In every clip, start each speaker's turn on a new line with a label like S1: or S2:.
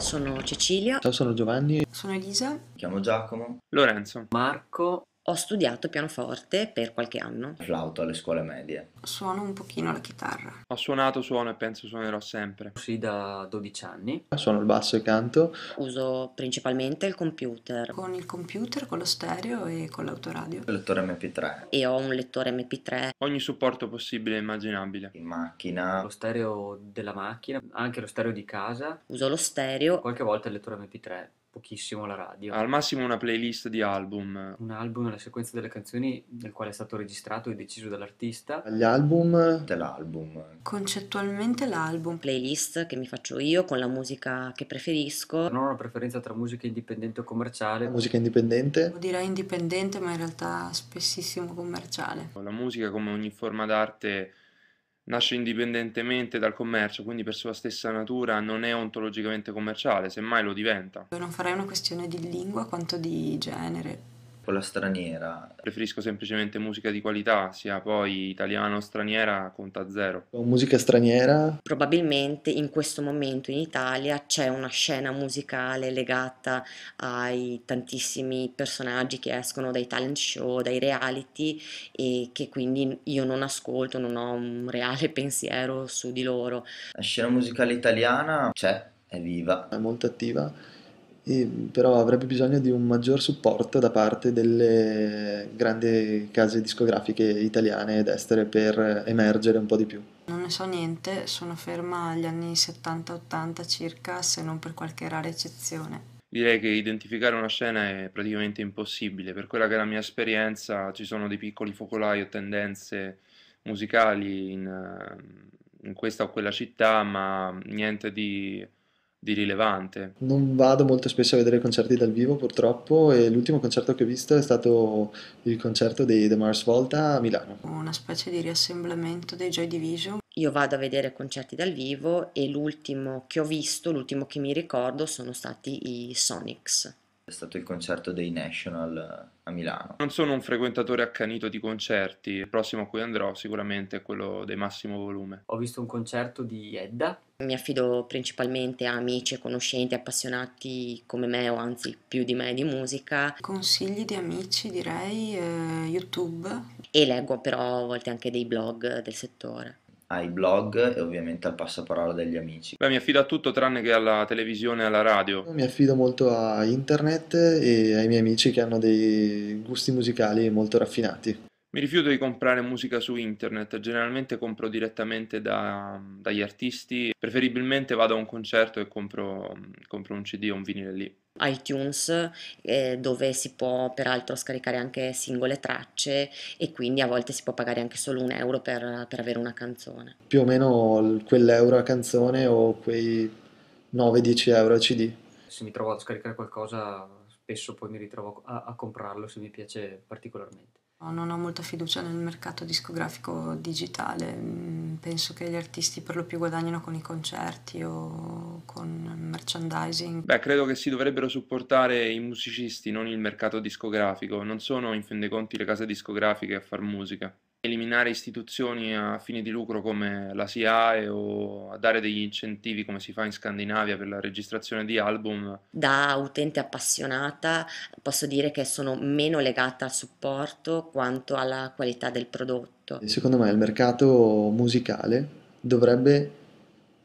S1: Sono Cecilia. Ciao, sono Giovanni. Sono Elisa. Mi chiamo Giacomo. Lorenzo. Marco ho studiato pianoforte per qualche anno. Flauto alle scuole medie. Suono un pochino la
S2: chitarra. Ho suonato, suono e penso suonerò sempre. Sì, da 12 anni.
S1: Suono
S3: il basso e canto.
S1: Uso principalmente il computer. Con il computer, con lo stereo e con l'autoradio. Il
S3: lettore MP3.
S2: E ho un lettore
S1: MP3. Ogni supporto possibile e immaginabile. In macchina. Lo stereo della macchina, anche lo stereo di casa. Uso lo
S2: stereo. Qualche volta il lettore MP3 pochissimo la radio. Al massimo una playlist di album. Un album la sequenza delle canzoni nel quale è stato registrato e deciso dall'artista.
S3: Gli album dell'album.
S1: Concettualmente l'album. Playlist che mi faccio io con la musica che preferisco. Non ho una preferenza tra musica indipendente o commerciale. La musica indipendente? O direi indipendente ma in realtà spessissimo commerciale.
S2: La musica come ogni forma d'arte nasce indipendentemente dal commercio, quindi per sua stessa natura non è ontologicamente commerciale, semmai lo diventa.
S1: Non farei una questione di lingua
S2: quanto di
S1: genere
S2: quella straniera. Preferisco semplicemente musica di qualità, sia poi italiana o straniera, conta zero. O
S1: Musica straniera? Probabilmente in questo momento in Italia c'è una scena musicale legata ai tantissimi personaggi che escono dai talent show, dai reality e che quindi io non ascolto, non ho un reale pensiero su di loro.
S2: La scena musicale italiana c'è, è viva.
S1: È molto attiva
S3: però avrebbe bisogno di un maggior supporto da parte delle grandi case discografiche italiane ed estere per emergere
S2: un po' di più.
S1: Non ne so niente, sono ferma agli anni 70-80 circa, se non per qualche rara eccezione.
S2: Direi che identificare una scena è praticamente impossibile, per quella che è la mia esperienza ci sono dei piccoli focolai o tendenze musicali in, eh, in questa o quella città, ma niente di di rilevante.
S3: Non vado molto spesso a vedere concerti dal vivo purtroppo e l'ultimo concerto che ho visto è stato il concerto dei The Mars Volta a Milano.
S1: Una specie di riassemblamento dei Joy Division. Io vado a vedere concerti dal vivo e l'ultimo che ho visto, l'ultimo che mi ricordo sono stati i Sonics è stato il concerto dei National eh, a Milano.
S2: Non sono un frequentatore accanito di concerti, il prossimo a cui andrò sicuramente è quello dei Massimo Volume. Ho visto
S1: un concerto di Edda. Mi affido principalmente a amici e conoscenti appassionati come me o anzi più di me di musica. Consigli di amici direi, eh, YouTube. E leggo però a volte anche dei blog del settore
S2: ai blog e ovviamente al passaparola degli amici. Beh, mi affido a tutto tranne che alla televisione e alla radio.
S3: Mi affido molto a internet e ai miei amici che hanno dei gusti musicali molto raffinati.
S2: Mi rifiuto di comprare musica su internet, generalmente compro direttamente da, dagli artisti, preferibilmente vado a un concerto e compro, compro un CD o un vinile lì
S1: iTunes eh, dove si può peraltro scaricare anche singole tracce e quindi a volte si può pagare anche solo un euro per, per avere una canzone.
S3: Più o meno quell'euro a canzone o quei 9-10 euro a CD.
S1: Se mi trovo a scaricare qualcosa spesso poi mi ritrovo a, a comprarlo se mi
S3: piace particolarmente.
S1: Non ho molta fiducia nel mercato discografico digitale, mm, penso che gli artisti per lo più guadagnino con i concerti o con il merchandising.
S2: Beh, credo che si dovrebbero supportare i musicisti, non il mercato discografico, non sono in fin dei conti le case discografiche a far musica eliminare istituzioni a fini di lucro come la SIAE o a dare degli incentivi come si fa in Scandinavia per la registrazione di album.
S1: Da utente appassionata posso dire che sono meno legata al supporto quanto alla qualità del prodotto.
S3: Secondo me il mercato musicale dovrebbe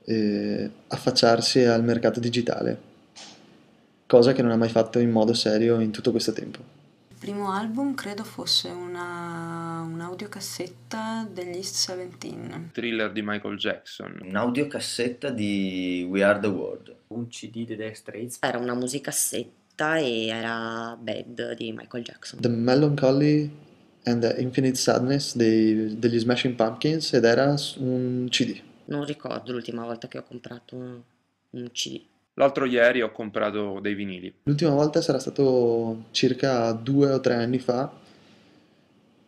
S3: eh, affacciarsi al mercato digitale, cosa che non ha mai fatto in modo serio in tutto questo tempo
S1: primo album credo fosse una, un'audiocassetta degli East
S2: 17. Thriller di Michael Jackson. Un'audiocassetta di We Are The World. Un CD
S1: di The Straits. Era una musicassetta e era Bad di Michael Jackson. The
S3: Melancholy and the Infinite Sadness dei, degli Smashing Pumpkins ed era un CD.
S2: Non ricordo l'ultima volta che ho comprato un CD. L'altro ieri ho comprato dei vinili.
S3: L'ultima volta sarà stato circa due o tre anni fa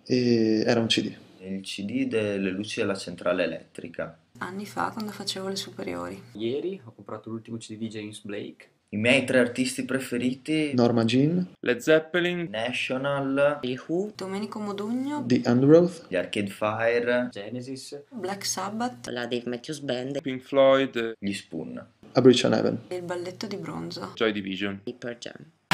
S3: e era un CD.
S2: Il CD delle luci della centrale
S3: elettrica.
S1: Anni fa quando facevo le superiori. Ieri ho comprato l'ultimo CD di James
S3: Blake. I miei tre artisti preferiti Norma Jean Led Zeppelin National
S1: The Who Domenico Modugno The
S3: Undergrowth Gli Arcade Fire
S1: Genesis Black Sabbath La Dave Matthews Band Pink
S2: Floyd Gli Spoon a Bridge on Heaven.
S1: Il balletto di bronzo.
S2: Joy Division. Pearl Jam.